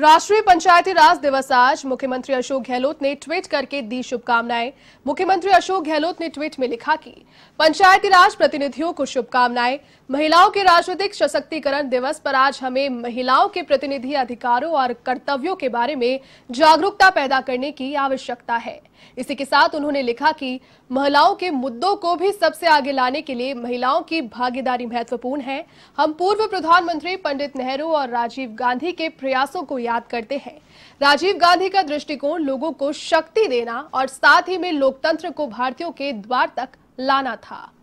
राष्ट्रीय पंचायती राज दिवस आज मुख्यमंत्री अशोक गहलोत ने ट्वीट करके दी शुभकामनाएं मुख्यमंत्री अशोक गहलोत ने ट्वीट में लिखा कि पंचायती राज प्रतिनिधियों को शुभकामनाएं महिलाओं के राजनीतिक सशक्तिकरण दिवस पर आज हमें महिलाओं के प्रतिनिधि अधिकारों और कर्तव्यों के बारे में जागरूकता पैदा करने की आवश्यकता है इसी के साथ उन्होंने लिखा कि महिलाओं के मुद्दों को भी सबसे आगे लाने के लिए महिलाओं की भागीदारी महत्वपूर्ण है हम पूर्व प्रधानमंत्री पंडित नेहरू और राजीव गांधी के प्रयासों को याद करते हैं राजीव गांधी का दृष्टिकोण लोगों को शक्ति देना और साथ ही में लोकतंत्र को भारतीयों के द्वार तक लाना था